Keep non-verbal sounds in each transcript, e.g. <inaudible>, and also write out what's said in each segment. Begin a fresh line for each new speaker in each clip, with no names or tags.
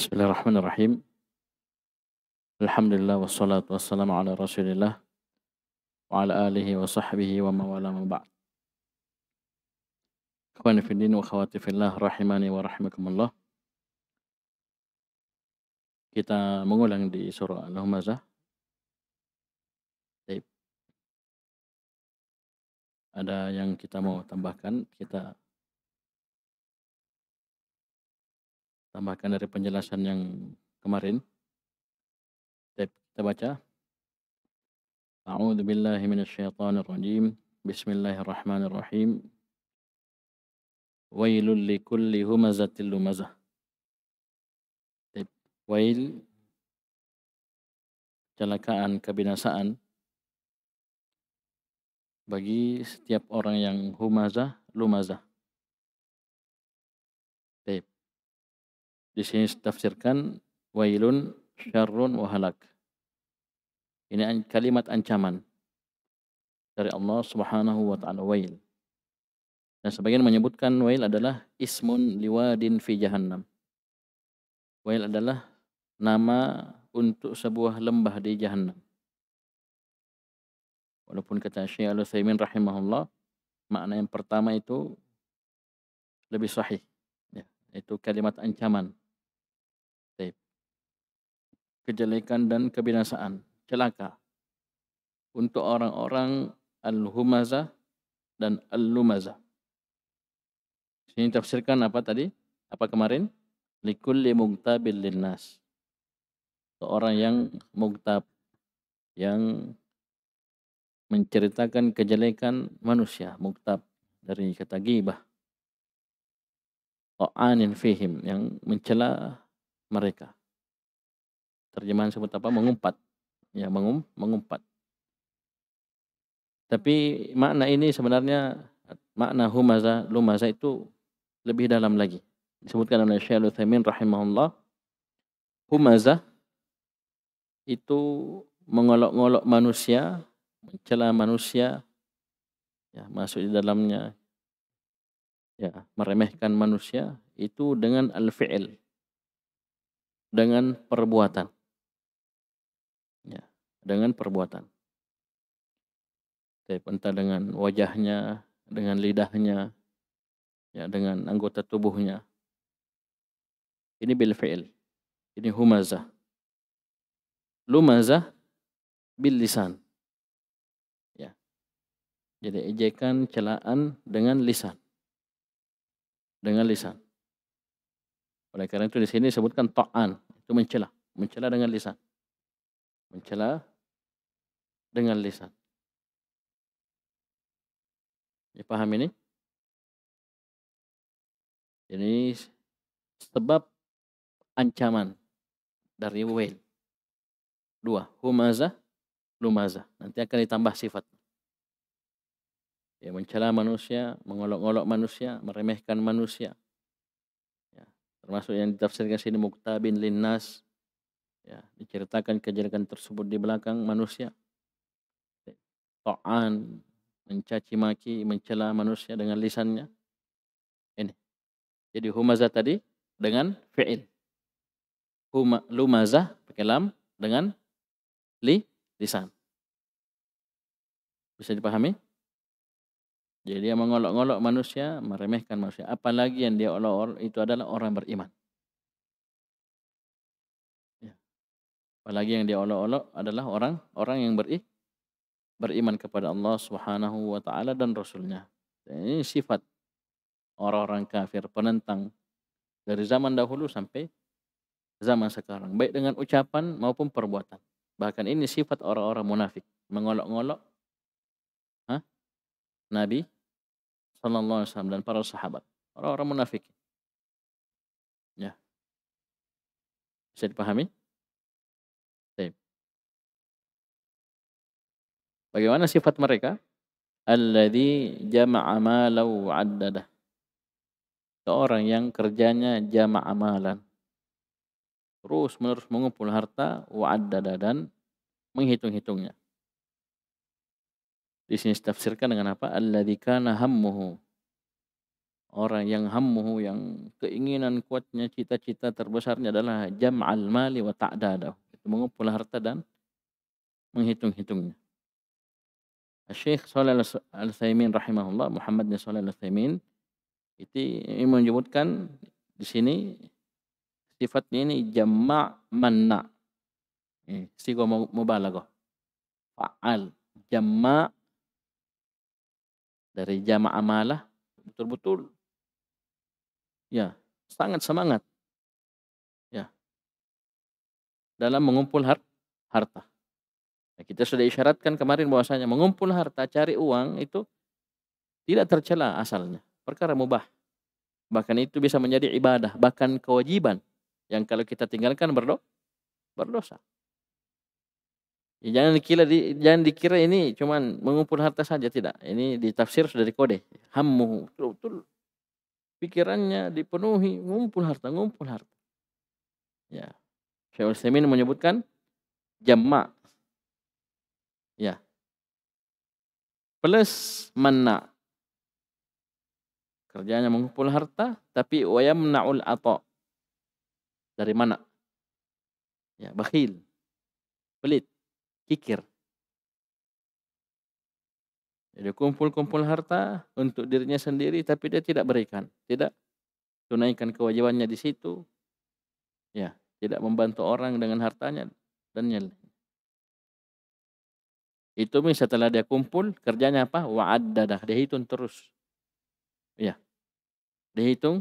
Bismillahirrahmanirrahim.
Alhamdulillah wassalatu wassalamu ala Rasulillah wa ala alihi wa sahbihi wa mawala ma ba'd. Kawan fi wa khawati fillah rahimani wa rahimakumullah. Kita mengulang di surah Al-Humazah. Ada yang kita mau tambahkan, kita tambahkan dari penjelasan yang kemarin. Kita baca. A'udzu billahi minasyaitonir rajim. Bismillahirrahmanirrahim. Wailul likulli humazatil lumazah. Wail kecelakaan kebinasaan bagi setiap orang yang humazah lumazah Di sini tafsirkan wailun syarrun wa halak. Ini kalimat ancaman dari Allah Subhanahu wa taala wail. Dan sebagian menyebutkan wail adalah ismun liwadin fi jahannam. Wail adalah nama untuk sebuah lembah di jahannam. Walaupun kata Syekh Al-Utsaimin rahimahullah, makna yang pertama itu lebih sahih. Ya, itu kalimat ancaman kejelekan dan kebinasaan. Celaka untuk orang-orang al-humazah dan al-lumazah. Sini tafsirkan apa tadi? Apa kemarin? Likulli mugtabil linnas. Seorang yang mugtab, yang menceritakan kejelekan manusia, mugtab dari kata gibah. Ta'anin fihim, yang mencela mereka terjemahan sebut apa mengumpat ya mengum mengumpat tapi makna ini sebenarnya makna humaza lumaza itu lebih dalam lagi disebutkan oleh Syekh Al-Utsaimin rahimahullah humaza itu mengolok-ngolok manusia mencela manusia ya masuk di dalamnya ya meremehkan manusia itu dengan al-fi'il dengan perbuatan dengan perbuatan. Tapi Entah dengan wajahnya, dengan lidahnya, ya dengan anggota tubuhnya. Ini bil fi'il. Ini humazah. Lumazah bil lisan. Ya. Jadi ejekan celaan dengan lisan. Dengan lisan. Oleh karena itu di sini disebutkan ta'an, itu mencela, mencela dengan lisan. Mencela dengan lisan. Ya, paham ini? Ini sebab ancaman dari Wail. Dua, humazah, lumazah. Nanti akan ditambah sifat. Ya, mencela manusia, mengolok-olok manusia, meremehkan manusia. Ya, termasuk yang ditafsirkan sini muktabin linnas. Ya, diceritakan kejadian tersebut di belakang manusia ta'an, mencaci maki, mencela manusia dengan lisannya. Ini. Jadi humazah tadi dengan fi'il. Huma, lumazah pakai lam dengan li lisan. Bisa dipahami? Jadi dia mengolok-olok manusia, meremehkan manusia. Apalagi yang dia olok-olok itu adalah orang beriman. Ya. Apalagi yang dia olok-olok adalah orang orang yang beri, beriman kepada Allah Subhanahu wa taala dan rasulnya. ini sifat orang-orang kafir penentang dari zaman dahulu sampai zaman sekarang, baik dengan ucapan maupun perbuatan. Bahkan ini sifat orang-orang munafik, mengolok-ngolok Nabi sallallahu alaihi wasallam dan para sahabat, orang-orang munafik. Ya. Bisa dipahami? Bagaimana sifat mereka? Alladhi jama'a malau addadah. Seorang yang kerjanya jama'a amalan. Terus menerus mengumpul harta wa'addadah dan menghitung-hitungnya. Di sini ditafsirkan dengan apa? Alladhi kana hammuhu. Orang yang hammuhu, yang keinginan kuatnya, cita-cita terbesarnya adalah jama'al mali wa ta'dadah. Mengumpul harta dan menghitung-hitungnya. Syekh Shalal Al-Utsaimin rahimahullah Muhammad bin Shalal Al-Utsaimin itu menyebutkan di sini sifatnya ini jama manna. Eh, sigo mubalaghah. Fa'al jama dari jama amalah betul-betul ya sangat semangat ya dalam mengumpul harta Nah, kita sudah isyaratkan kemarin bahwasanya mengumpul harta, cari uang itu tidak tercela asalnya, perkara mubah. Bahkan itu bisa menjadi ibadah, bahkan kewajiban yang kalau kita tinggalkan berdo berdosa. Ya, jangan dikira di, jangan dikira ini cuman mengumpul harta saja tidak. Ini ditafsir sudah dikode. Hammu betul pikirannya dipenuhi mengumpul harta, mengumpul harta. Ya. Syekh Semin menyebutkan jamak Ya. Plus mana? Kerjanya mengumpul harta, tapi menaul atau Dari mana? Ya, bakhil. Pelit. Kikir. Jadi kumpul-kumpul harta untuk dirinya sendiri, tapi dia tidak berikan. Tidak tunaikan kewajibannya di situ. Ya, tidak membantu orang dengan hartanya dan yang itu setelah dia kumpul kerjanya apa? Wa'addadah. Dia hitung terus. Ya. Dia hitung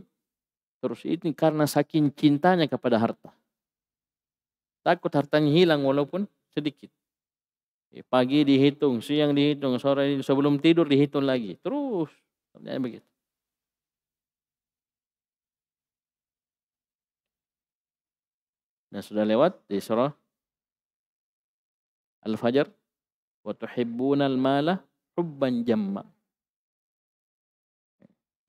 terus itu karena saking cintanya kepada harta. Takut hartanya hilang walaupun sedikit. Ya, pagi dihitung, siang dihitung, sore sebelum tidur dihitung lagi. Terus kerjanya begitu. Dan nah, sudah lewat di surah Al-Fajr wa tuhibbunal mala hubban jamma.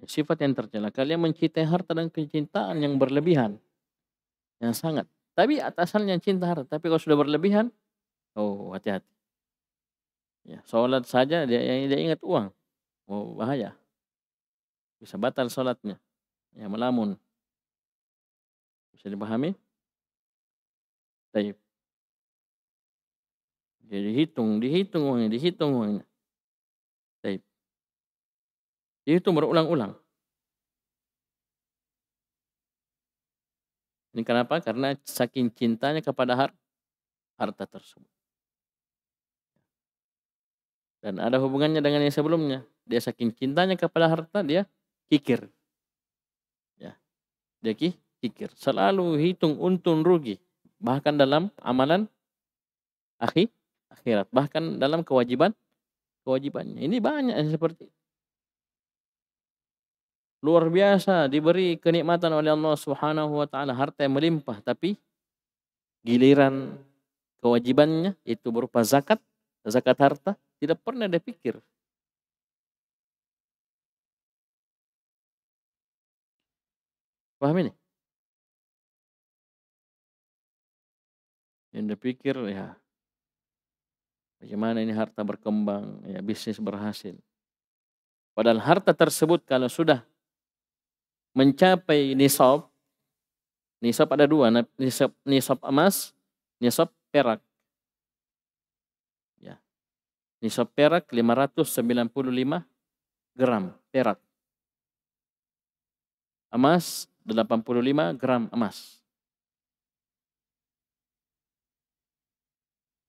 Sifat yang tercela. Kalian mencintai harta dan kecintaan yang berlebihan. Yang sangat. Tapi atasannya cinta harta. Tapi kalau sudah berlebihan, oh hati-hati. Ya, sholat saja dia, dia ingat uang. Oh, bahaya. Bisa batal sholatnya. Ya, melamun. Bisa dipahami? tapi Ya, dihitung, dihitung uangnya, dihitung uangnya. Taip. Dihitung berulang-ulang. Ini kenapa? Karena saking cintanya kepada har harta tersebut. Dan ada hubungannya dengan yang sebelumnya. Dia saking cintanya kepada harta, dia kikir. Ya. Dia kikir. Selalu hitung untung rugi. Bahkan dalam amalan akhir akhirat bahkan dalam kewajiban kewajibannya ini banyak yang seperti luar biasa diberi kenikmatan oleh Allah Subhanahu wa taala harta yang melimpah tapi giliran kewajibannya itu berupa zakat zakat harta tidak pernah dia pikir
Paham ini? Yang dipikir ya
Bagaimana ini harta berkembang, ya bisnis berhasil. Padahal harta tersebut kalau sudah mencapai nisab, nisab ada dua, nisab, nisab emas, nisab perak. Ya. Nisab perak 595 gram perak. Emas 85 gram emas.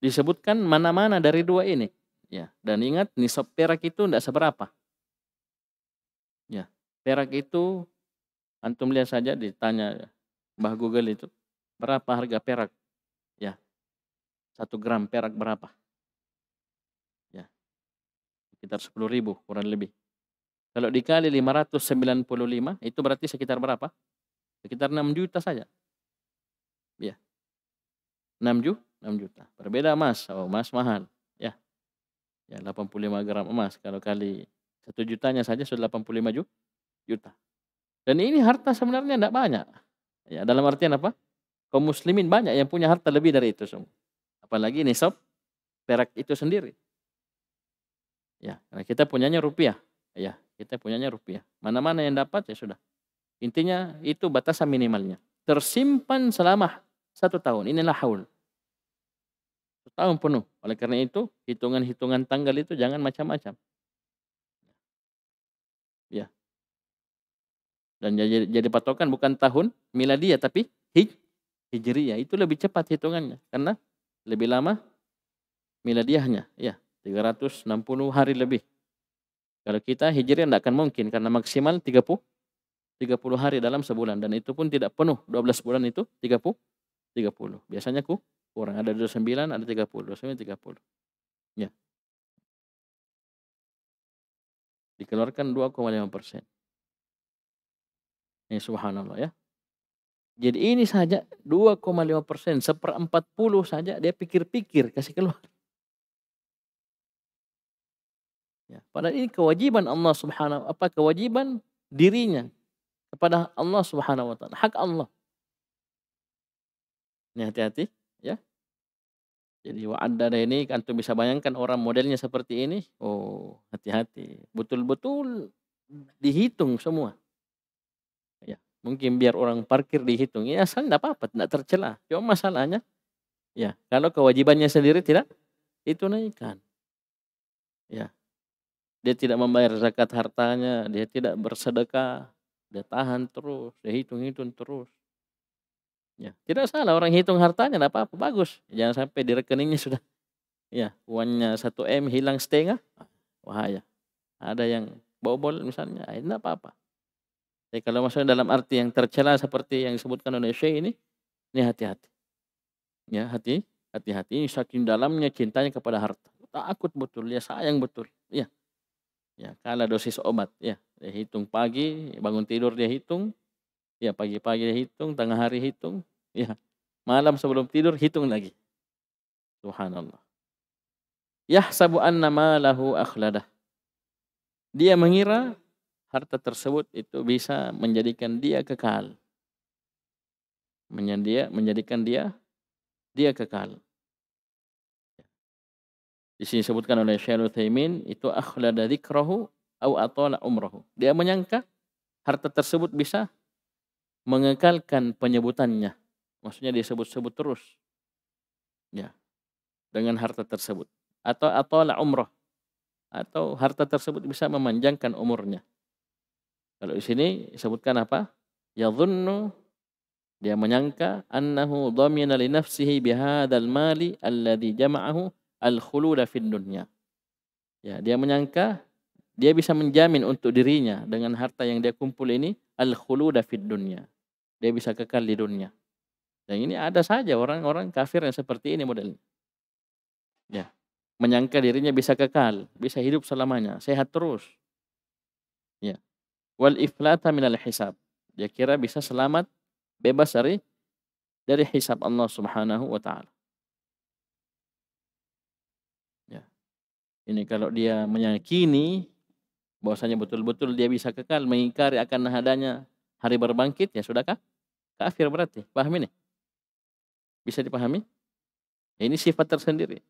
disebutkan mana-mana dari dua ini. Ya, dan ingat nisab perak itu tidak seberapa. Ya, perak itu antum lihat saja ditanya Mbah Google itu berapa harga perak? Ya, satu gram perak berapa? Ya, sekitar sepuluh ribu kurang lebih. Kalau dikali 595 itu berarti sekitar berapa? Sekitar 6 juta saja. Ya. 6 juta 6 juta. Berbeda emas, oh, emas mahal, ya. Ya 85 gram emas kalau kali satu jutanya saja sudah 85 juta. Dan ini harta sebenarnya tidak banyak. Ya, dalam artian apa? Kaum muslimin banyak yang punya harta lebih dari itu semua. Apalagi ini sob perak itu sendiri. Ya, karena kita punyanya rupiah. Ya, kita punyanya rupiah. Mana-mana yang dapat ya sudah. Intinya itu batasan minimalnya. Tersimpan selama satu tahun. Inilah haul. Setahun penuh. Oleh karena itu, hitungan-hitungan tanggal itu jangan macam-macam. Ya. Dan jadi, jadi patokan bukan tahun miladiah tapi hij, hijriyah. Itu lebih cepat hitungannya karena lebih lama miladiahnya. Ya, 360 hari lebih. Kalau kita hijriah tidak akan mungkin karena maksimal 30 30 hari dalam sebulan dan itu pun tidak penuh. 12 bulan itu 30 30. Biasanya ku kurang ada 29 ada 30 29 30 ya dikeluarkan 2,5 persen ini eh, subhanallah ya jadi ini saja 2,5 persen seperempat puluh saja dia pikir-pikir kasih keluar ya padahal ini kewajiban Allah subhanahu apa kewajiban dirinya kepada Allah subhanahu wa taala hak Allah ini hati-hati ya jadi wa ada ini antum bisa bayangkan orang modelnya seperti ini oh hati-hati betul-betul dihitung semua ya mungkin biar orang parkir dihitung ya asal tidak apa-apa tidak tercela cuma masalahnya ya kalau kewajibannya sendiri tidak itu naikkan ya dia tidak membayar zakat hartanya dia tidak bersedekah dia tahan terus dia hitung-hitung terus Ya, tidak salah orang hitung hartanya, tidak apa-apa, bagus. Jangan sampai di rekeningnya sudah, ya uangnya 1 m hilang setengah, bahaya. Ada yang bobol misalnya, ya, tidak apa-apa. Jadi ya, kalau maksudnya dalam arti yang tercela seperti yang disebutkan oleh Syekh ini, ini hati-hati. Ya, hati, hati-hati. Ini saking dalamnya cintanya kepada harta. Takut betul, ya sayang betul. Ya, ya kala dosis obat. Ya, dia hitung pagi, bangun tidur dia hitung. Ya, pagi-pagi dia hitung, tengah hari hitung, Ya, malam sebelum tidur hitung lagi. Subhanallah. Yahsabu anna malahu akhladah. Dia mengira harta tersebut itu bisa menjadikan dia kekal. Menyedia, menjadikan dia dia kekal. Di sini disebutkan oleh Syaikhul Taimin itu akhlada dzikrahu au atala umrahu. Dia menyangka harta tersebut bisa mengekalkan penyebutannya Maksudnya disebut-sebut terus. Ya. Dengan harta tersebut. Atau atola umroh. Atau harta tersebut bisa memanjangkan umurnya. Kalau di sini disebutkan apa? Yadhunnu dia menyangka annahu dhamina li nafsihi bihadzal mali alladhi jama'ahu al-khulula fid dunya. Ya, dia menyangka dia bisa menjamin untuk dirinya dengan harta yang dia kumpul ini al-khuluda fid dunya. Dia bisa kekal di dunia. Dan ini ada saja orang-orang kafir yang seperti ini modelnya. Ya, menyangka dirinya bisa kekal, bisa hidup selamanya, sehat terus. Ya. Wal iflata minal hisab. Dia kira bisa selamat bebas dari dari hisab Allah Subhanahu wa taala. Ya. Ini kalau dia meyakini bahwasanya betul-betul dia bisa kekal mengingkari akan adanya hari berbangkit ya sudahkah? Kafir berarti. Paham ini? Bisa dipahami? Ya, ini sifat tersendiri.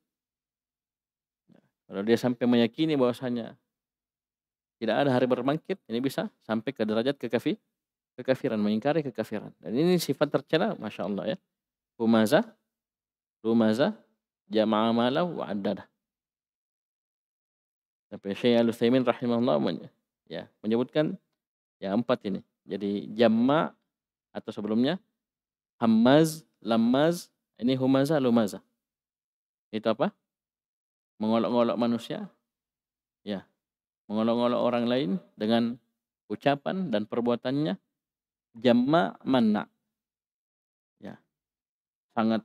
Kalau dia sampai meyakini bahwasanya tidak ada hari berbangkit, ini bisa sampai ke derajat kekafir kekafiran, mengingkari kekafiran. Dan ini sifat tercela, masya Allah ya. Humaza, Rumaza, jama'ah malau wa tapi Sampai Syekh al Utsaimin rahimahullah ya, menyebutkan ya empat ini. Jadi jama' atau sebelumnya hamaz Lamaz, ini humaza, lumaza. Itu apa? Mengolok-olok manusia. Ya. Mengolok-olok orang lain dengan ucapan dan perbuatannya. jama mana Ya. Sangat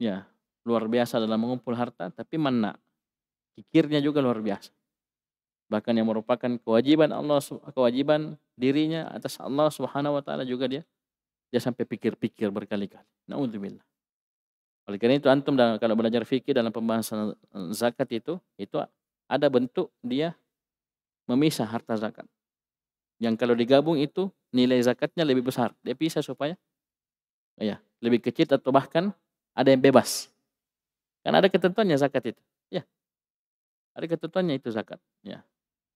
ya luar biasa dalam mengumpul harta, tapi mana Kikirnya juga luar biasa. Bahkan yang merupakan kewajiban Allah, kewajiban dirinya atas Allah Subhanahu wa taala juga dia dia sampai pikir-pikir berkali-kali. Na'udzubillah. Oleh karena itu antum dalam, kalau belajar fikih dalam pembahasan eh, zakat itu, itu ada bentuk dia memisah harta zakat. Yang kalau digabung itu nilai zakatnya lebih besar. Dia pisah supaya ya, lebih kecil atau bahkan ada yang bebas. kan ada ketentuannya zakat itu. Ya. Ada ketentuannya itu zakat. Ya.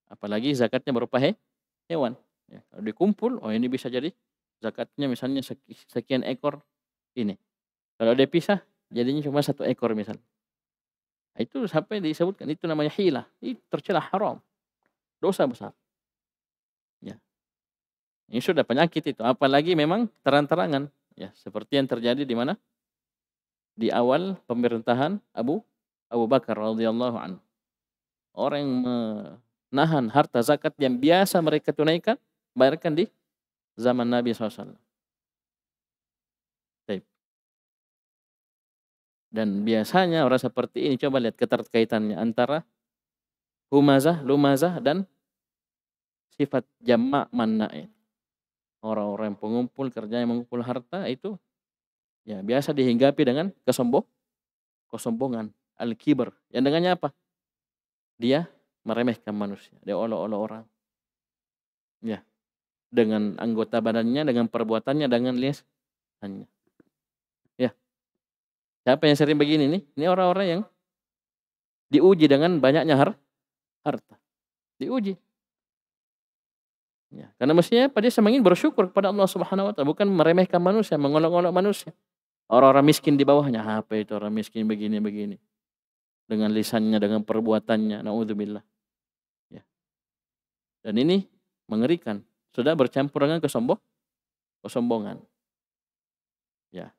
Apalagi zakatnya berupa he, hewan. Ya. Kalau dikumpul, oh ini bisa jadi zakatnya misalnya sekian ekor ini. Kalau dia pisah, jadinya cuma satu ekor misalnya. Itu sampai disebutkan itu namanya hilah. Itu tercelah haram. Dosa besar. Ya. Ini sudah penyakit itu. Apalagi memang terang-terangan. Ya, seperti yang terjadi di mana? Di awal pemerintahan Abu Abu Bakar radhiyallahu anhu. Orang yang menahan harta zakat yang biasa mereka tunaikan, bayarkan di zaman Nabi SAW. Dan biasanya orang seperti ini coba lihat keterkaitannya antara humazah, lumazah dan sifat jama' manna'in. Orang-orang yang pengumpul yang mengumpul harta itu ya biasa dihinggapi dengan kesombong, kesombongan, al-kibar. Yang dengannya apa? Dia meremehkan manusia, dia olah-olah orang. Ya, dengan anggota badannya, dengan perbuatannya, dengan lisannya. Ya. Siapa yang sering begini nih? Ini orang-orang yang diuji dengan banyaknya har harta. Diuji. Ya, karena mestinya pada semangin bersyukur kepada Allah Subhanahu wa taala, bukan meremehkan manusia, mengolok-olok manusia. Orang-orang miskin di bawahnya, apa itu orang miskin begini-begini. Dengan lisannya, dengan perbuatannya, naudzubillah. Ya. Dan ini mengerikan sudah bercampur dengan kesombong kesombongan. Ya.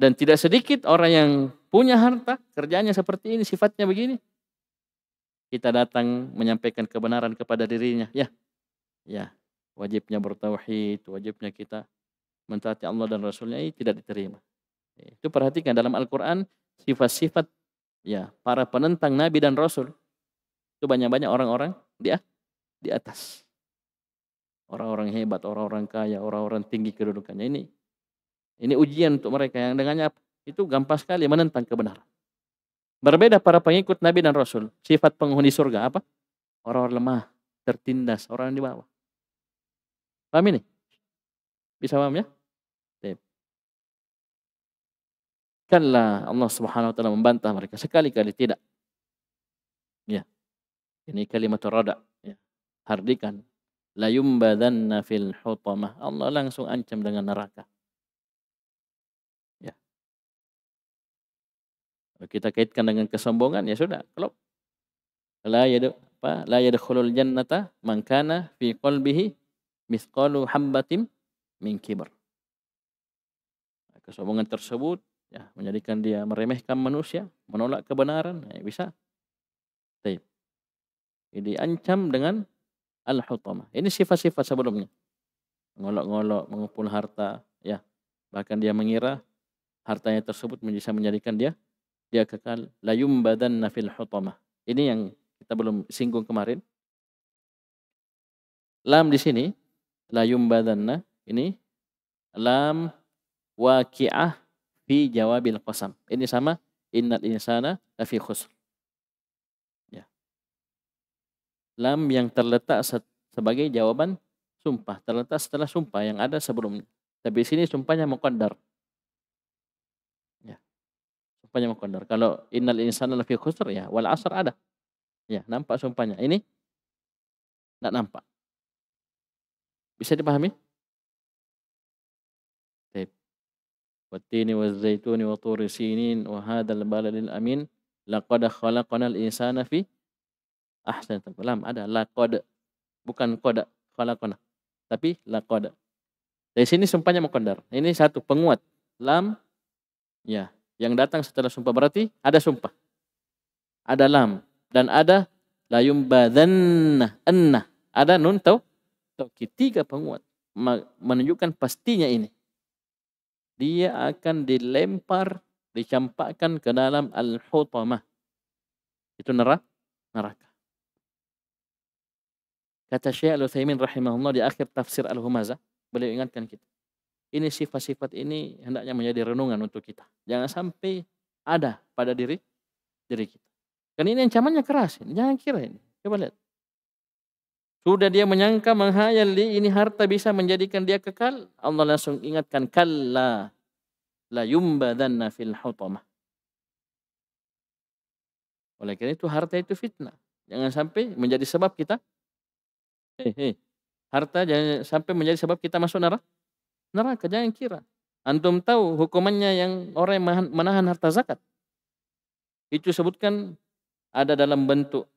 Dan tidak sedikit orang yang punya harta, kerjanya seperti ini, sifatnya begini. Kita datang menyampaikan kebenaran kepada dirinya,
ya. Ya,
wajibnya bertauhid, wajibnya kita mentaati Allah dan Rasulnya ini tidak diterima. Ya, itu perhatikan dalam Al-Quran sifat-sifat ya para penentang Nabi dan Rasul itu banyak-banyak orang-orang dia di atas orang-orang hebat, orang-orang kaya, orang-orang tinggi kedudukannya. Ini ini ujian untuk mereka yang dengannya itu gampang sekali menentang kebenaran. Berbeda para pengikut Nabi dan Rasul. Sifat penghuni surga apa? Orang-orang lemah, tertindas, orang yang di bawah. Paham ini? Bisa paham ya? Kanlah Allah Subhanahu wa taala membantah mereka sekali-kali tidak. Ya. Ini kalimat rada, ya. Hardikan, la yumbadanna fil hutamah. Allah langsung ancam dengan neraka. Ya. kita kaitkan dengan kesombongan ya sudah, kalau La yadu apa? La yadkhulul jannata man kana fi qalbihi misqalu hambatim min kibar. Nah, kesombongan tersebut ya, menjadikan dia meremehkan manusia, menolak kebenaran, ya, bisa. Taib. Jadi ancam dengan al-hutamah. Ini sifat-sifat sebelumnya. Ngolok-ngolok, mengumpul harta, ya. Bahkan dia mengira hartanya tersebut bisa menjadikan dia dia kekal layum badan nafil hutamah. Ini yang kita belum singgung kemarin. Lam di sini layum badanna ini lam waki'ah fi jawabil qasam. Ini sama innal insana lafi khusr. lam yang terletak sebagai jawaban sumpah terletak setelah sumpah yang ada sebelumnya. Tapi sini sumpahnya muqaddar. Ya. Sumpahnya muqaddar. Kalau innal insana lafi khusr ya wal asr ada. Ya, nampak sumpahnya. Ini tidak nampak. Bisa dipahami? Baik. Wattini wazzaituni wa turi sinin wa hadzal baladil amin laqad khalaqnal insana fi ahsanatul lam ada laqad bukan qada khalaqana tapi laqad dari sini sumpahnya muqaddar ini satu penguat lam ya yang datang setelah sumpah berarti ada sumpah ada lam dan ada layum badanna anna ada nun tau taukid tiga penguat menunjukkan pastinya ini dia akan dilempar dicampakkan ke dalam al-hutamah itu neraka neraka Kata Syekh al uthaymin rahimahullah di akhir tafsir Al-Humazah, beliau ingatkan kita. Ini sifat-sifat ini hendaknya menjadi renungan untuk kita. Jangan sampai ada pada diri diri kita. Karena ini ancamannya keras. Jangan kira ini. Coba lihat. Sudah dia menyangka menghayal ini harta bisa menjadikan dia kekal. Allah langsung ingatkan kalla la yumbadanna fil hutamah. Oleh karena itu harta itu fitnah. Jangan sampai menjadi sebab kita Hei, hei. Harta jangan sampai menjadi sebab kita masuk neraka. Neraka jangan kira. Antum tahu hukumannya yang orang yang menahan, harta zakat. Itu sebutkan ada dalam bentuk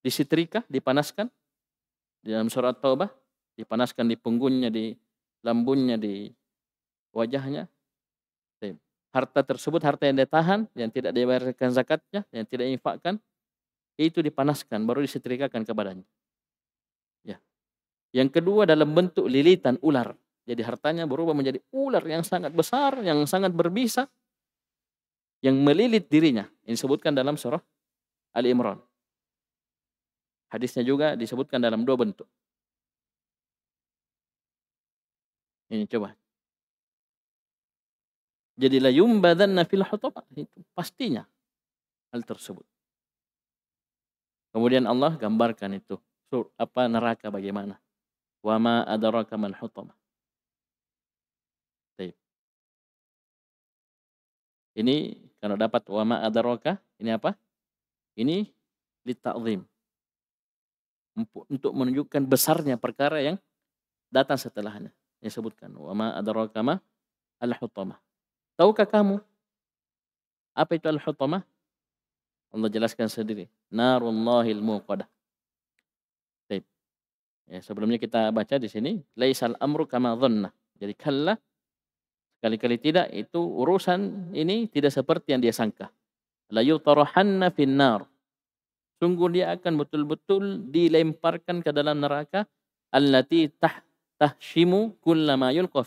disitrika, dipanaskan. Di dalam surat Taubah, dipanaskan di punggungnya, di lambungnya, di wajahnya. Harta tersebut, harta yang ditahan, yang tidak dibayarkan zakatnya, yang tidak infakkan, itu dipanaskan, baru disetrikakan kepadanya. Yang kedua dalam bentuk lilitan ular. Jadi hartanya berubah menjadi ular yang sangat besar, yang sangat berbisa, yang melilit dirinya. Ini disebutkan dalam surah Ali Imran. Hadisnya juga disebutkan dalam dua bentuk. Ini coba. Jadi la yumbadanna fil hutaba Itu pastinya hal tersebut. Kemudian Allah gambarkan itu. Sur, apa neraka bagaimana. Wa ma adaraka man hutamah. Ini karena dapat wa ma adaraka, ini apa? Ini litazim. Untuk menunjukkan besarnya perkara yang datang setelahnya. Yang sebutkan wa ma adaraka ma al-hutamah. Tahukah kamu apa itu al-hutamah? Allah jelaskan sendiri. Narullahil muqadah. Ya, sebelumnya kita baca di sini laisal amru kama dhanna. Jadi kalla sekali-kali tidak itu urusan ini tidak seperti yang dia sangka. La yutarahanna finnar. Sungguh dia akan betul-betul dilemparkan ke dalam neraka allati tah tahshimu kullama yulqa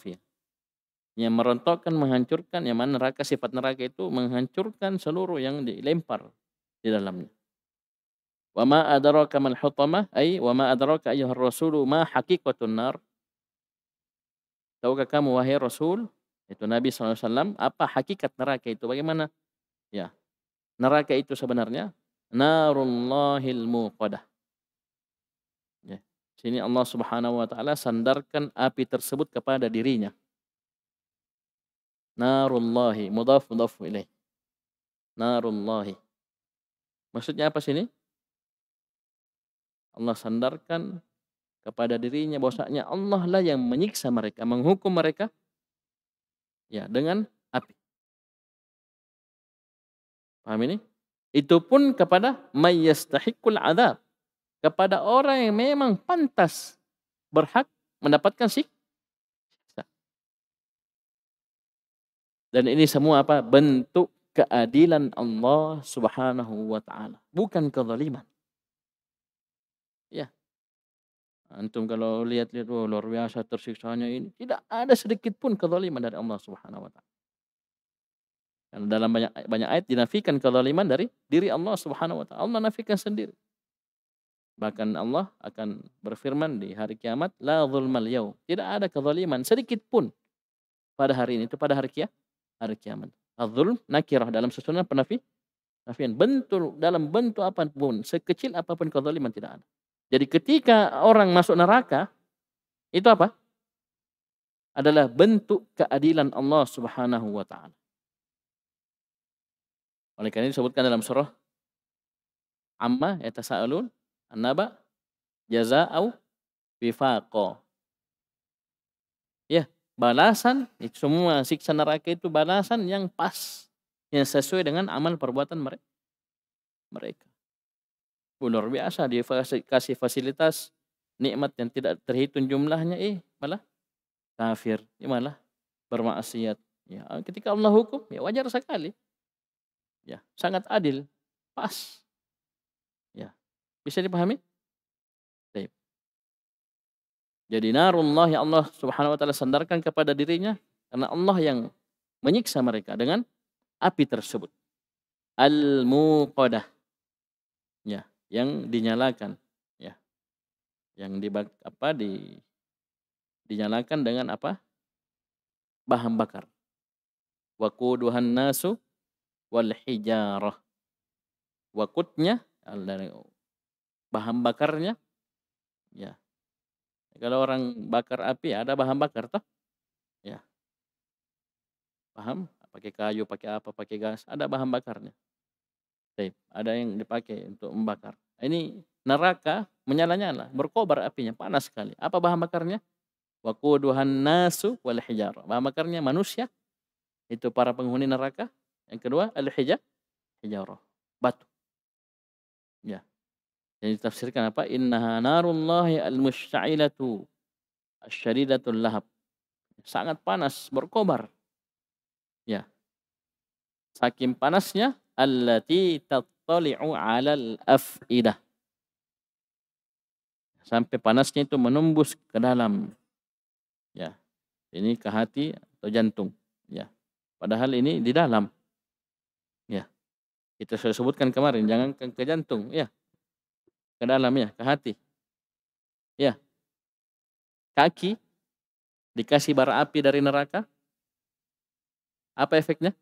Yang merontokkan, menghancurkan, yang mana neraka sifat neraka itu menghancurkan seluruh yang dilempar di dalamnya. Wa ma adraka mal hutamah ay wa ma adraka ayyuhar rasul ma haqiqatun nar. Tahukah kamu wahai Rasul, itu Nabi SAW, apa hakikat neraka itu? Bagaimana? Ya. Neraka itu sebenarnya narullahil muqadah. Ya. Sini Allah Subhanahu wa taala sandarkan api tersebut kepada dirinya. Narullahi mudaf mudaf ilaih. Narullahi. Maksudnya apa sini? Allah sandarkan kepada dirinya bahwasanya Allah lah yang menyiksa mereka, menghukum mereka ya dengan api. Paham ini? Itu pun kepada mayyastahikul adab. Kepada orang yang memang pantas berhak mendapatkan siksa. Dan ini semua apa? Bentuk keadilan Allah subhanahu wa ta'ala. Bukan kezaliman. Antum kalau lihat-lihat wow, luar biasa tersiksanya ini. Tidak ada sedikit pun kezaliman dari Allah Subhanahu wa taala. Karena dalam banyak banyak ayat dinafikan kezaliman dari diri Allah Subhanahu wa taala. Allah nafikan sendiri. Bahkan Allah akan berfirman di hari kiamat, la zulmal yaum. Tidak ada kezaliman sedikit pun pada hari ini itu pada hari kia, hari kiamat. Azul zulm nakirah dalam susunan penafi nafian bentuk dalam bentuk apapun sekecil apapun kezaliman tidak ada. Jadi ketika orang masuk neraka, itu apa? Adalah bentuk keadilan Allah Subhanahu wa taala. Oleh karena itu disebutkan dalam surah Amma yatasaalun annaba jazaa'u bifaqo. Ya, balasan semua siksa neraka itu balasan yang pas yang sesuai dengan amal perbuatan Mereka luar biasa dia kasih fasilitas nikmat yang tidak terhitung jumlahnya eh malah kafir ya malah bermaksiat ya ketika Allah hukum ya wajar sekali ya sangat adil pas ya bisa dipahami Taip. jadi narullah yang Allah subhanahu wa taala sandarkan kepada dirinya karena Allah yang menyiksa mereka dengan api tersebut al muqadah ya yang dinyalakan ya yang di apa di dinyalakan dengan apa bahan bakar waquduhan nasu wal hijarah wakutnya bahan bakarnya ya kalau orang bakar api ada bahan bakar toh ya paham pakai kayu pakai apa pakai gas ada bahan bakarnya ada yang dipakai untuk membakar. Ini neraka menyala-nyala, berkobar apinya, panas sekali. Apa bahan bakarnya? Wakuduhan nasu wal hijar. Bahan bakarnya manusia, itu para penghuni neraka. Yang kedua, al hijar, hijarah, batu. Ya. Yang ditafsirkan apa? Innaha narullahi al musyailatu asyadidatul lahab. Sangat panas, berkobar. Ya. Saking panasnya, allati tattali'u 'alal af'idah. Sampai panasnya itu menembus ke dalam. Ya. Ini ke hati atau jantung, ya. Padahal ini di dalam. Ya. Kita sudah sebutkan kemarin jangan ke, ke jantung, ya. Ke dalam ya, ke hati. Ya. Kaki dikasih bara api dari neraka. Apa efeknya?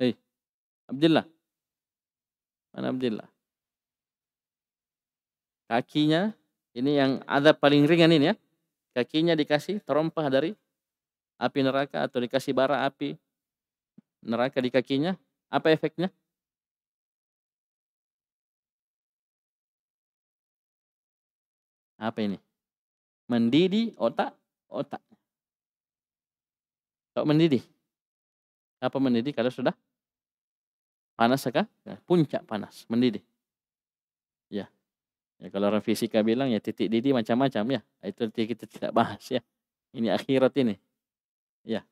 Hei, eh, Abdullah. Mana Abdullah? Kakinya, ini yang ada paling ringan ini ya. Kakinya dikasih terompah dari api neraka atau dikasih bara api neraka di kakinya. Apa efeknya? Apa ini? Mendidih otak, otak. Kok mendidih. Apa mendidih kalau sudah Panas saja ya, puncak panas, mendidih. Ya. ya. Kalau orang fisika bilang ya titik didih macam-macam ya. Itu kita tidak bahas ya. Ini akhirat ini. Ya.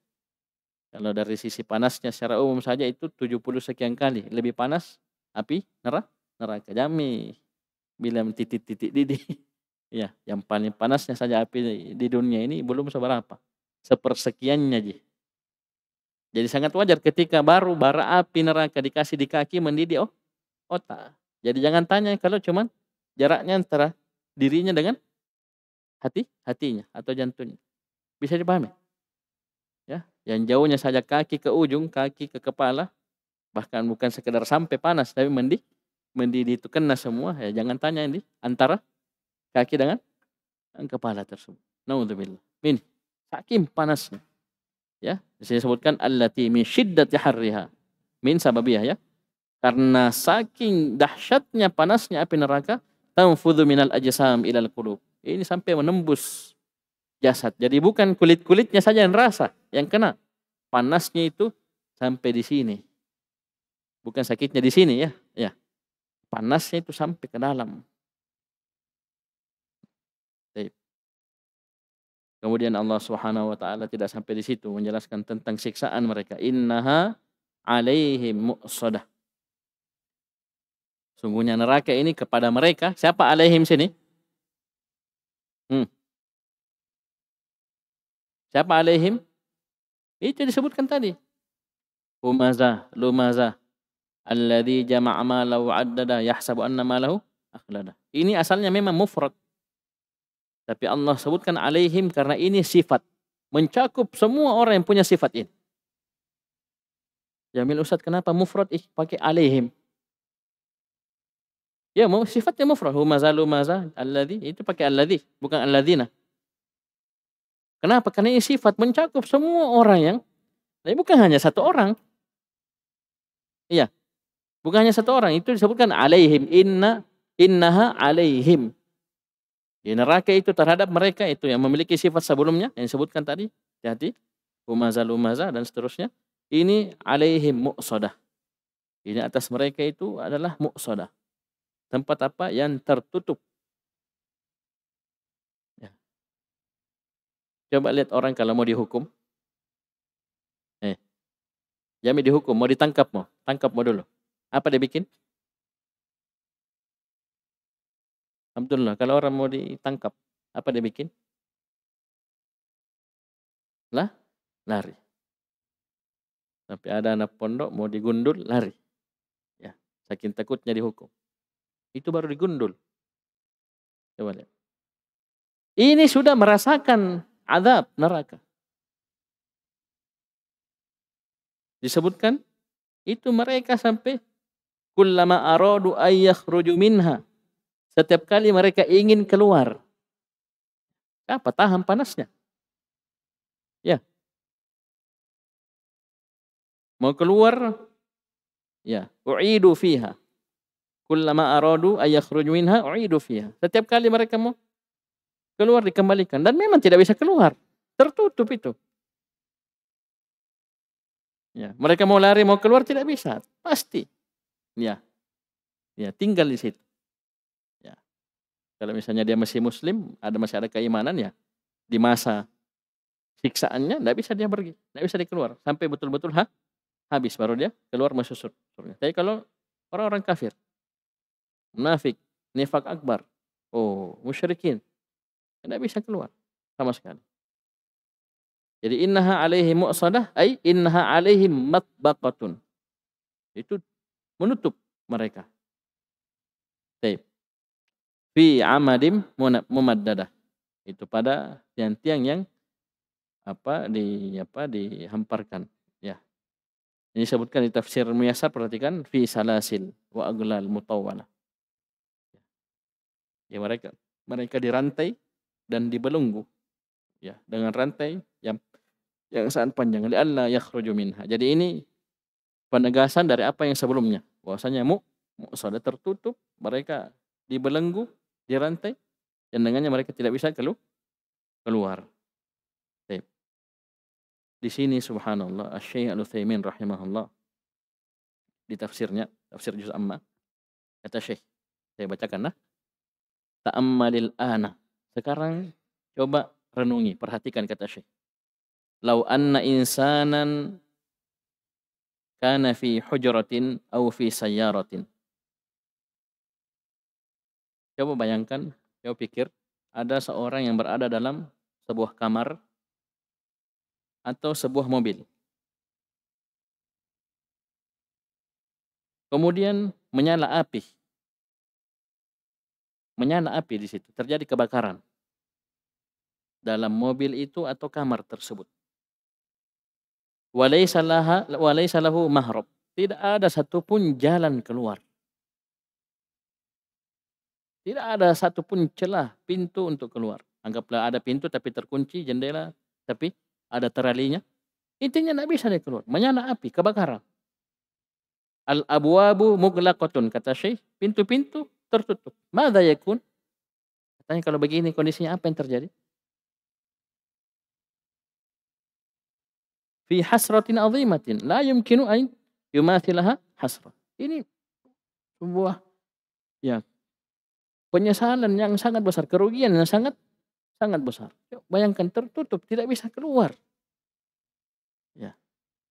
Kalau dari sisi panasnya secara umum saja itu 70 sekian kali. Lebih panas api neraka, neraka jami. Bila titik-titik didih. <laughs> Ya, yang paling panasnya saja api di dunia ini belum seberapa. Sepersekiannya sih jadi sangat wajar ketika baru bara api neraka dikasih di kaki mendidih oh otak. Oh, Jadi jangan tanya kalau cuman jaraknya antara dirinya dengan hati hatinya atau jantungnya. Bisa dipahami? Ya, yang jauhnya saja kaki ke ujung, kaki ke kepala, bahkan bukan sekedar sampai panas tapi mendidih mendidih itu kena semua ya jangan tanya ini antara kaki dengan kepala tersebut. Nauzubillah. Min, saking panasnya ya di sini disebutkan allati min syiddati harriha min sababiyah ya karena saking dahsyatnya panasnya api neraka tanfudhu minal ajsam ilal qulub ini sampai menembus jasad jadi bukan kulit-kulitnya saja yang rasa yang kena panasnya itu sampai di sini bukan sakitnya di sini ya ya panasnya itu sampai ke dalam Kemudian Allah Subhanahu wa taala tidak sampai di situ menjelaskan tentang siksaan mereka. Innaha alaihim muqsadah. Sungguhnya neraka ini kepada mereka. Siapa alaihim sini? Hmm. Siapa alaihim? Itu disebutkan tadi. humaza lumaza Alladhi jama'a malahu addada yahsabu anna malahu akhlada. Ini asalnya memang mufrad. Tapi Allah sebutkan alaihim karena ini sifat. Mencakup semua orang yang punya sifat ini. Jamil Ustaz kenapa mufrad pakai alaihim? Ya, sifatnya mufrad. Huma zalu alladhi. Itu pakai alladhi, bukan alladhina. Kenapa? Karena ini sifat mencakup semua orang yang tapi bukan hanya satu orang. Iya. Bukan hanya satu orang. Itu disebutkan alaihim. Inna innaha alaihim. Ya, neraka itu terhadap mereka itu yang memiliki sifat sebelumnya yang disebutkan tadi, hati-hati, humazal dan seterusnya. Ini alaihim muqsadah. Ini atas mereka itu adalah muqsadah. Tempat apa yang tertutup. Ya. Coba lihat orang kalau mau dihukum. Eh. Jami dihukum, mau ditangkap mau, tangkap mau dulu. Apa dia bikin? Alhamdulillah. kalau orang mau ditangkap, apa dia bikin? Lah, lari. Tapi ada anak pondok mau digundul, lari. Ya, saking takutnya dihukum. Itu baru digundul. Coba lihat. Ini sudah merasakan azab neraka. Disebutkan itu mereka sampai kullama aradu ayyakhruju minha setiap kali mereka ingin keluar, apa tahan panasnya? Ya. Mau keluar? Ya, u'idu fiha. Kullama aradu ayakhruju minha u'idu fiha. Setiap kali mereka mau keluar dikembalikan dan memang tidak bisa keluar. Tertutup itu. Ya, mereka mau lari mau keluar tidak bisa, pasti. Ya. Ya, tinggal di situ. Kalau misalnya dia masih muslim, ada masih ada keimanan ya, di masa siksaannya tidak bisa dia pergi, tidak bisa dikeluar, sampai betul-betul ha, habis baru dia keluar masuk surga. Tapi kalau orang-orang kafir, munafik, nifak akbar, oh musyrikin, tidak bisa keluar sama sekali. Jadi innaha alaihi mu'sadah ay innaha alaihi matbaqatun. Itu menutup mereka. Baik fi amadim mumaddadah. Itu pada tiang-tiang yang apa di apa dihamparkan ya. Ini sebutkan di tafsir Muyasar perhatikan fi salasil wa aglal mutawwala. Ya mereka mereka dirantai dan dibelenggu ya dengan rantai yang yang sangat panjang li Allah yakhruju minha. Jadi ini penegasan dari apa yang sebelumnya. Bahwasanya mu, mu sudah tertutup, mereka dibelenggu dirantai dan dengannya mereka tidak bisa kelu keluar. Baik. Di sini subhanallah Syekh Al-Utsaimin rahimahullah di tafsirnya, tafsir juz amma kata Syekh. Saya bacakan nah. Ta'ammalil ana. Sekarang coba renungi, perhatikan kata Syekh. Lau anna insanan kana fi hujratin au fi sayyaratin Coba bayangkan, coba pikir, ada seorang yang berada dalam sebuah kamar atau sebuah mobil. Kemudian menyala api. Menyala api di situ, terjadi kebakaran. Dalam mobil itu atau kamar tersebut. Walaysalahu mahrab. Tidak ada satupun jalan keluar. Tidak ada satupun celah pintu untuk keluar. Anggaplah ada pintu tapi terkunci, jendela tapi ada teralinya. Intinya tidak bisa dia keluar. Menyala api, kebakaran. Al-abwabu muglaqatun kata Syekh. Pintu-pintu tertutup. Mada yakun? Katanya kalau begini kondisinya apa yang terjadi? Fi hasratin azimatin. La yumkinu ain yumathilaha hasra. Ini sebuah ya penyesalan yang sangat besar, kerugian yang sangat sangat besar. Bayangkan tertutup, tidak bisa keluar. Ya.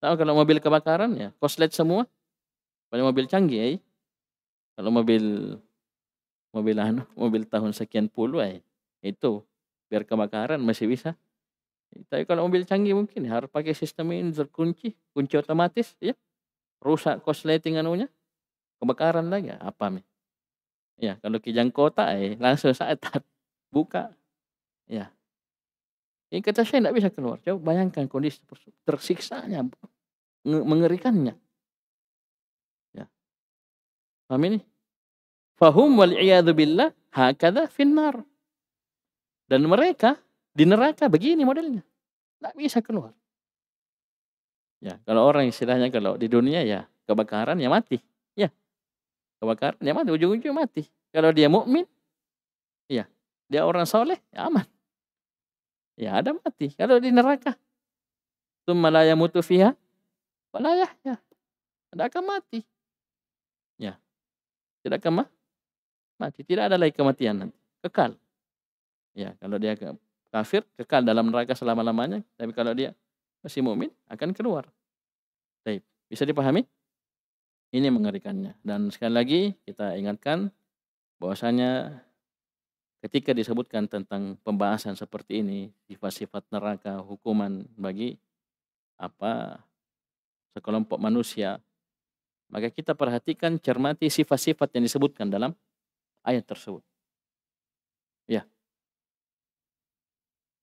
Tahu kalau mobil kebakaran ya, koslet semua. kalau mobil canggih ya. Kalau mobil mobil anu, mobil tahun sekian puluh ya. Itu biar kebakaran masih bisa. Tapi kalau mobil canggih mungkin harus pakai sistem ini terkunci, kunci otomatis ya. Rusak kosleting anunya, kebakaran lagi apa nih? Ya, kalau kijang kota eh langsung saat buka. Ya. Ini kata saya tidak bisa keluar. Coba bayangkan kondisi tersiksanya, mengerikannya. Ya. Paham ini? Fahum wal billah hakada finnar. Dan mereka di neraka begini modelnya. Tidak bisa keluar. Ya, kalau orang istilahnya kalau di dunia ya kebakaran ya mati. Ya, kebakaran dia mati ujung-ujungnya mati kalau dia mukmin iya dia orang soleh ya aman ya ada mati kalau di neraka itu la yamutu fiha wala yahya tidak akan mati ya tidak akan mati tidak ada lagi kematian nanti kekal ya kalau dia kafir kekal dalam neraka selama-lamanya tapi kalau dia masih mukmin akan keluar Baik, bisa dipahami? Ini mengerikannya. Dan sekali lagi kita ingatkan bahwasanya ketika disebutkan tentang pembahasan seperti ini, sifat-sifat neraka, hukuman bagi apa sekelompok manusia, maka kita perhatikan cermati sifat-sifat yang disebutkan dalam ayat tersebut. Ya.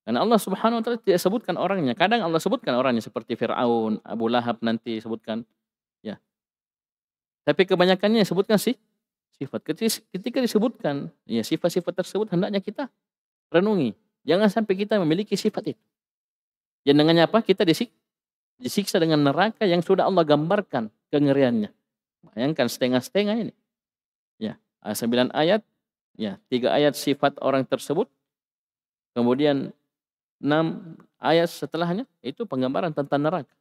Karena Allah Subhanahu wa taala tidak sebutkan orangnya. Kadang Allah sebutkan orangnya seperti Firaun, Abu Lahab nanti sebutkan tapi kebanyakannya sebutkan sih sifat. Ketika disebutkan ya sifat-sifat tersebut hendaknya kita renungi. Jangan sampai kita memiliki sifat itu. Yang dengannya apa? Kita disik disiksa dengan neraka yang sudah Allah gambarkan kengeriannya. Bayangkan setengah-setengah ini. Ya, 9 ah, ayat, ya, 3 ayat sifat orang tersebut. Kemudian 6 ayat setelahnya itu penggambaran tentang neraka.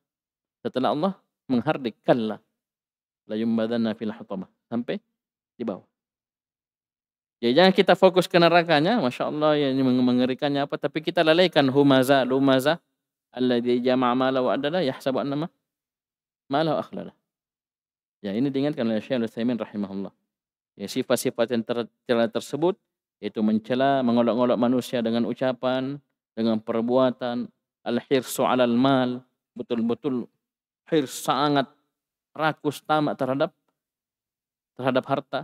Setelah Allah menghardik kallah la yumbadanna fil hutamah sampai di bawah. Ya jangan kita fokus ke nerakanya, masya Allah yang mengerikannya apa, tapi kita lalaikan humaza lumaza alladzi jama'a mala wa adala yahsabu annama mala akhlala. Ya ini diingatkan oleh Syekh Al-Utsaimin rahimahullah. Ya sifat-sifat yang tercela tersebut yaitu mencela, mengolok-olok manusia dengan ucapan, dengan perbuatan, al-hirsu 'alal mal, betul-betul hirs sangat rakus tamak terhadap terhadap harta.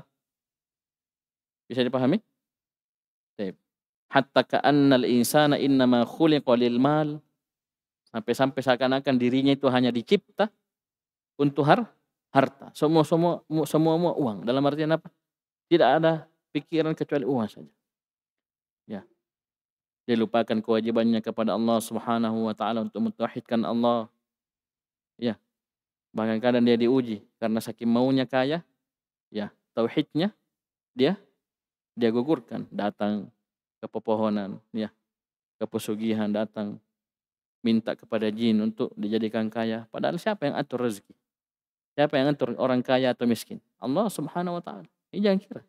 Bisa dipahami? Baik. Hatta ka'annal insana innama khuliqa lil mal. Sampai-sampai seakan-akan dirinya itu hanya dicipta untuk har harta. Semua semua semua, semua uang. Dalam artian apa? Tidak ada pikiran kecuali uang saja. Ya. Dia lupakan kewajibannya kepada Allah Subhanahu wa taala untuk mentauhidkan Allah, Bahkan kadang dia diuji karena saking maunya kaya, ya tauhidnya dia dia gugurkan, datang ke pepohonan, ya ke pesugihan datang minta kepada jin untuk dijadikan kaya. Padahal siapa yang atur rezeki? Siapa yang atur orang kaya atau miskin? Allah Subhanahu wa taala. Ini jangan kira.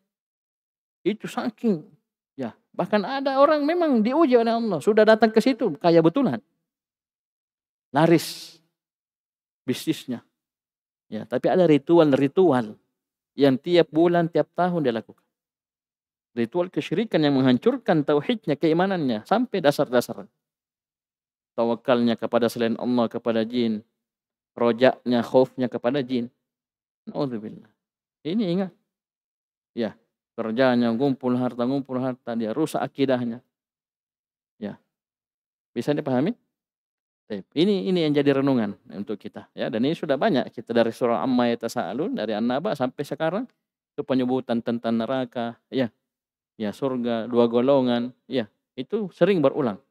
Itu saking ya, bahkan ada orang memang diuji oleh Allah, sudah datang ke situ kaya betulan. Laris bisnisnya. Ya, tapi ada ritual-ritual yang tiap bulan, tiap tahun dia lakukan Ritual kesyirikan yang menghancurkan tauhidnya, keimanannya sampai dasar-dasar. Tawakalnya kepada selain Allah, kepada jin. Rojaknya, khaufnya kepada jin. Naudzubillah. Ini ingat. Ya, kerjanya ngumpul harta, ngumpul harta, dia rusak akidahnya. Ya. Bisa dipahami? Ini ini yang jadi renungan untuk kita ya dan ini sudah banyak kita dari surah Amma Yatasaalun dari An-Naba sampai sekarang itu penyebutan tentang neraka ya ya surga dua golongan ya itu sering berulang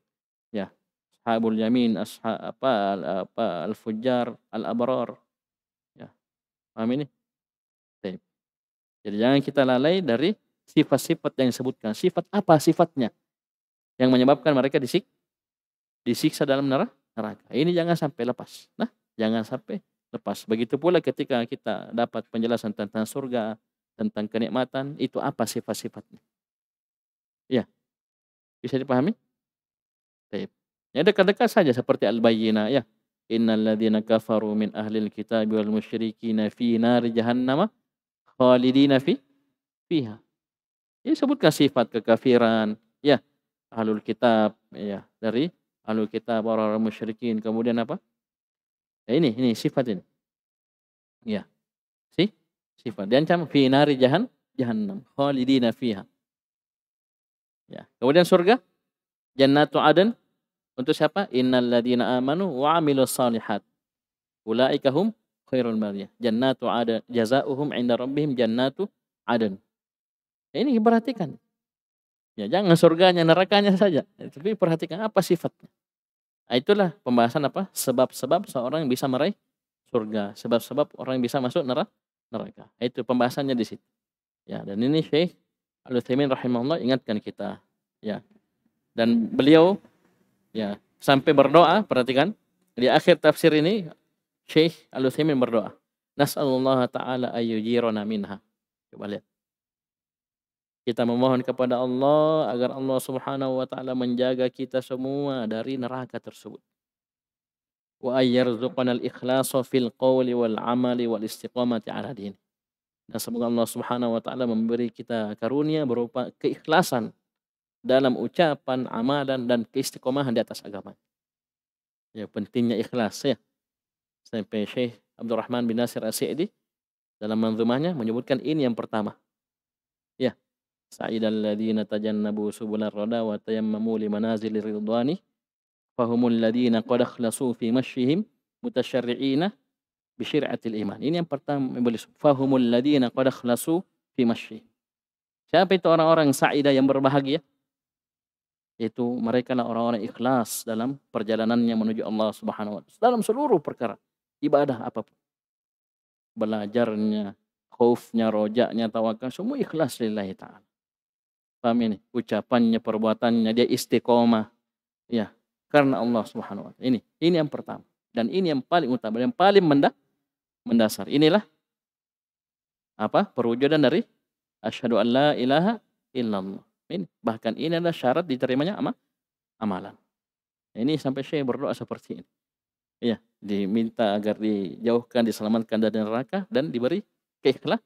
ya ashabul yamin asha, apa apa al fujar al abrar ya paham ini jadi jangan kita lalai dari sifat-sifat yang disebutkan sifat apa sifatnya yang menyebabkan mereka disik disiksa dalam neraka neraka. Ini jangan sampai lepas. Nah, jangan sampai lepas. Begitu pula ketika kita dapat penjelasan tentang surga, tentang kenikmatan, itu apa sifat-sifatnya? Ya, bisa dipahami? Baik. Ya dekat-dekat saja seperti al-bayyina ya. Innal ladzina kafaru min al kitab wal musyrikina fi nar jahannam khalidina fi fiha. Ya sebutkan sifat kekafiran ya ahlul kitab ya dari lalu kita orang musyrikin. Kemudian apa? Ya, ini, ini sifat ini. Ya. Si? Sifat. ancam fi nari jahan, jahannam. Khalidina fiha. Ya. Kemudian surga. Jannatu adan. Untuk siapa? Innal ladina amanu wa amilu salihat. Ula'ikahum khairul bariyah. Jannatu adan. Jazauhum inda rabbihim jannatu adan. Ya, ini perhatikan. Ya jangan surganya, nerakanya saja. Tapi perhatikan apa sifatnya. Nah, itulah pembahasan apa? Sebab-sebab seorang yang bisa meraih surga. Sebab-sebab orang yang bisa masuk neraka. Nah, itu pembahasannya di situ. Ya, dan ini Syekh Al-Utsaimin rahimahullah ingatkan kita. Ya. Dan beliau ya sampai berdoa, perhatikan di akhir tafsir ini Syekh Al-Utsaimin berdoa. Nas'alullah taala ayyujirona minha. Coba lihat. Kita memohon kepada Allah agar Allah Subhanahu wa taala menjaga kita semua dari neraka tersebut. Wa ayyarzuqana al-ikhlasa fil qawli wal amali wal istiqamati ala din. Dan semoga Allah Subhanahu wa taala memberi kita karunia berupa keikhlasan dalam ucapan, amalan dan keistiqomahan di atas agama. Ya pentingnya ikhlas ya. Sampai Syekh Abdurrahman bin Nasir Asyidi dalam manzumahnya menyebutkan ini yang pertama sa'idal الذين tajannabu سبل الردى وتيمموا لمنازل li فهم الذين fahumul ladina في مشيهم fi بشرعة الإيمان iman. Ini yang pertama iblis. Fahumul الذين قد akhlasu fi مشي Siapa itu orang-orang sa'idah yang berbahagia? Itu mereka lah orang-orang ikhlas dalam perjalanannya menuju Allah Subhanahu wa taala. Dalam seluruh perkara, ibadah apapun. Belajarnya, khaufnya, rojaknya, tawakal, semua ikhlas lillahi taala. Paham ini? Ucapannya, perbuatannya, dia istiqomah. Ya, karena Allah Subhanahu wa taala. Ini, ini yang pertama dan ini yang paling utama, yang paling mendak, mendasar. Inilah apa? perwujudan dari asyhadu alla ilaha illallah. Ini bahkan ini adalah syarat diterimanya ama, amalan. Ini sampai saya berdoa seperti ini. Ya, diminta agar dijauhkan, diselamatkan dari neraka dan diberi keikhlas,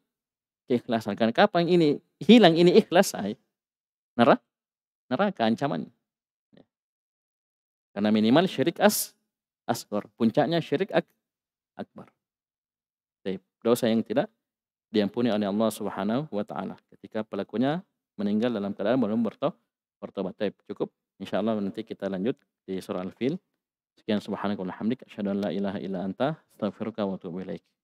keikhlasan. Karena kapan ini hilang ini ikhlas saya? neraka, neraka ancaman. Ya. Karena minimal syirik as asgor, puncaknya syirik ak, akbar. Tapi dosa yang tidak diampuni oleh Allah Subhanahu wa taala ketika pelakunya meninggal dalam keadaan belum bertobat. Baik, cukup. Insyaallah nanti kita lanjut di surah Al-Fil. Sekian subhanakallahumma hamdika
asyhadu an la ilaha illa anta astaghfiruka wa atubu ilaika.